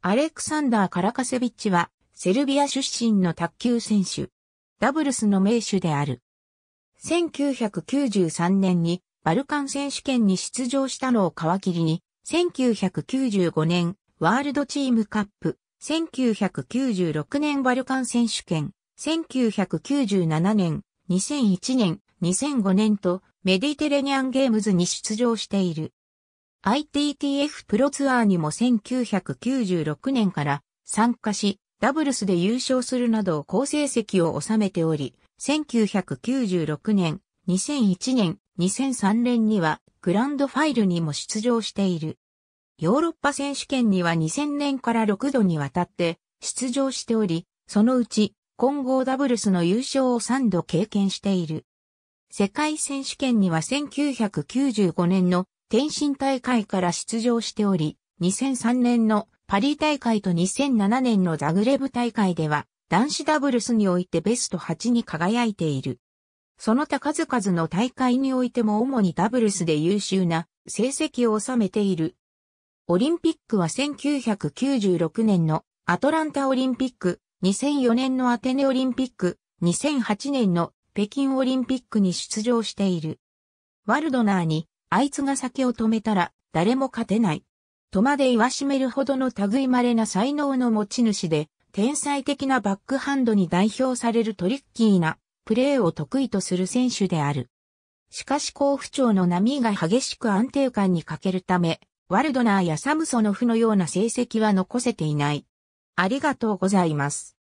アレクサンダー・カラカセビッチは、セルビア出身の卓球選手。ダブルスの名手である。1993年にバルカン選手権に出場したのを皮切りに、1995年ワールドチームカップ、1996年バルカン選手権、1997年、2001年、2005年とメディテレニアンゲームズに出場している。ITTF プロツアーにも1996年から参加し、ダブルスで優勝するなど好成績を収めており、1996年、2001年、2003年にはグランドファイルにも出場している。ヨーロッパ選手権には2000年から6度にわたって出場しており、そのうち混合ダブルスの優勝を3度経験している。世界選手権には1995年の天津大会から出場しており、2003年のパリ大会と2007年のザグレブ大会では、男子ダブルスにおいてベスト8に輝いている。その他数々の大会においても主にダブルスで優秀な成績を収めている。オリンピックは1996年のアトランタオリンピック、2004年のアテネオリンピック、2008年の北京オリンピックに出場している。ワルドナーにあいつが酒を止めたら、誰も勝てない。とまで言わしめるほどの類まれな才能の持ち主で、天才的なバックハンドに代表されるトリッキーなプレーを得意とする選手である。しかし甲不調の波が激しく安定感に欠けるため、ワルドナーやサムソノフのような成績は残せていない。ありがとうございます。